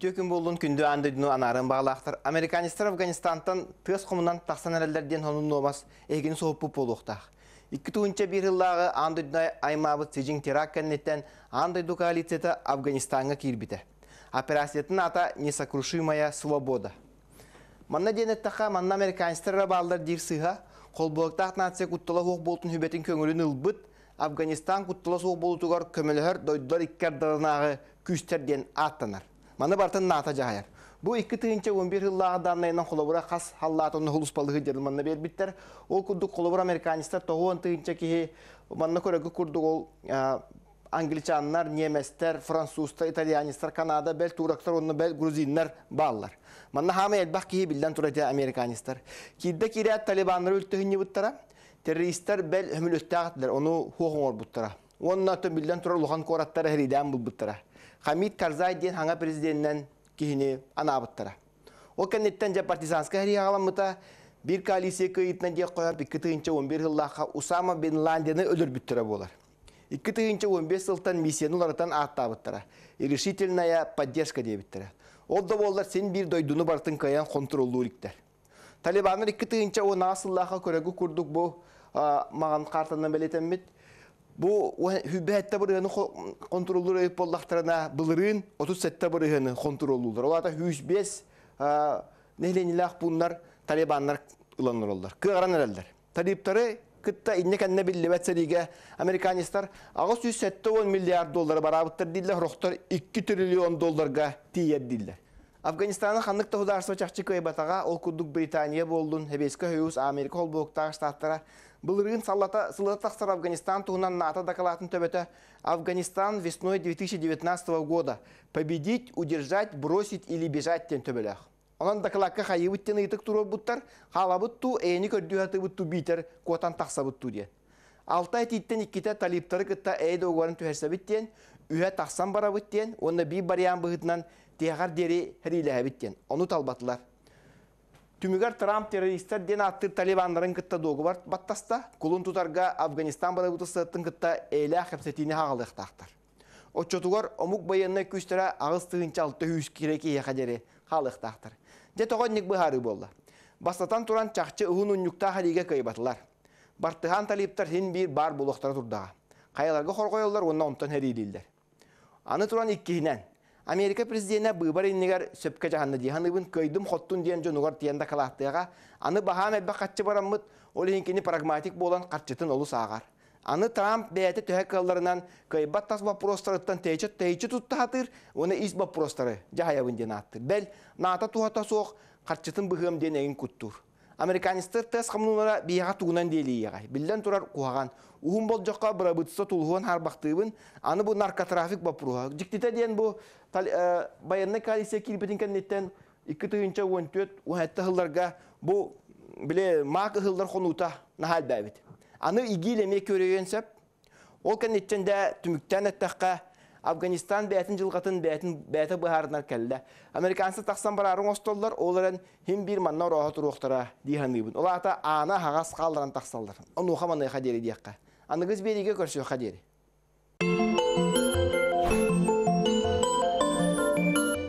Үтө күн болуын күнді анды дүні анарын бағалақтыр. Американистар Афганистантан тез құмынан тақсан әрелдерден хонын омас эгин соғып болуқтақ. Икки туынча аймабы Цзиджин терак кәннеттен анды ду коалицията Афганистанға кирбіті. Операциятын ата несокрушимая свобода. Манна денеттақа манна американистарға сыға, нация құттыла хоқ болтын хүбетін көңілін ұлбыт, Афганистан құттыла соқ болутығар көмілігір дойдылар иккердарынағы күштерден аттанар. Маны бартын ната жағайар. Бу 2-тынча 11 жылла даннайынан холобура хас халлатын хулус балыгы дерманна бербиттер. Ол курду холобура американистер 9-тынча кихи манна көрөгү курду ол англичаннар, неместер, француздар, итальянистер, Канада, бел турактар, онны бел грузиннер баллар. Манна хама элбах кихи билден турати американистер. Кидде кирят талибанлар өлтүгүнү буттара. Террористтер бел хөмүлөттөгөтлөр, оны хоңор буттара. Онна төбүлден турар лухан кораттар хридан бул буттара. Хамид Карзай ден ханга президенттен кихини анабыттара. Ол кәнеттен жа партизанская хәрі ағаламыта, бір коалиция көйітінен де қойар, 2-11 жыллаққа Усама бен Ландияны өлір бүттірі болар. 2-15 миссияны оларытан атта бұттыра. Решительная поддержка де бүттірі. Ол да болар сен бір дойдуны бартын каян контролу үліктер. Талибаныр 2-16 көрегі көрдік бұл маған қартынан бәлетенмет. Бу хүбәһәттә бүрыһыны контроллы боллахтарына бұлырын 30 сәттә бүрыһыны контроллылар. Оларда 105 нехленилах буннар талибаннар ыланырылар. ғаран әрәлдер. Талиптары кытта инне кәнне білі вәтсәлиге американистар агыс 10 миллиард доллары барабыттыр диләр, рохтар 2 триллион долларға тиеді диләр. Афганистанның ханнык тохударство чахчы көйбатаға ол күрдік Британия болдың, хебескі хөйіз Америка болықтағы штаттыра. Бұл рын салата тақсыр Афганистан туынан НАТО дақылатын төбеті Афганистан весной 2019 года «Победить, удержать, бросить или бежать» тен төбелях. Онан дақылаққа қайы бүттен ұйтық тұру бұттар, қала бұтту, әйіні көрдіғаты бұтту тақса Алтай титтен талиптары әйді э оғарын үһә тахсан бара оны би бариян быһытынан теғар дери хирилеһе биттен. Оны талбатылар. Түмігер Трамп террористтер ден аттыр талибандарын кытта доғы бар баттаста, кулын тутарға Афганистан бара бұтысы аттын кытта әйлі ақепсетіне ағалық тақтар. Отчотугар омук байынны күстіра ағыз тығынча үйіс кереке еқадері халық тақтар. Де тоғанник бұхары болды. Бастатан туран чақчы ұғын ұнюкта халиге көйбатылар. Бартыған талиптар хин бір бар болуқтара тұрдаға. Қайаларға қорғойылар, онна онтан хәрейдейлдер. Аны туран иккиһинен. Америка президентіне бұйбар иннегер сөпке жағанны дейхан бұн көйдім хоттун дейін жонуғар тиянда қалақтыға, аны баға мәдбі қатшы бараммыд, ол еңкені прагматик болан қатшытын олыс ағар. Аны Трамп бәйті төхәк қалларынан көй баттас бапростарыттан тәйчі тәйчі тұтты хатыр, оны из вопростары жағаябын дейін аттыр. Бәл, ната туғата соқ, қатшытын бұғым дейін американистер тес қамнунара бейға тугунан дейлиеға. Биллен турар куаган. Ухун бол жоққа бұра бұтса тулхуан харбақтыбын. Аны бұ наркотрафик бапруға. Жіктете ден бұ ә, баянны калисия килбетін кәннеттен 2-14-17 хылларға бұ біле мақ хылдар қонута нахал бәбет. Аны игилеме көрейенсеп, ол кәннеттен де түміктен әттаққа Афганистан бәтін жылғатын бәтін бәті бұхарынар кәлді. Американсы тақсан барарын остолдар, оларын хим бір манна роға тұруқтыра дейханы бұн. ата ана хағас қалдыран тақсалдар. Оны оқаманы қадері дейаққа. Анығыз береге көрсі қадері.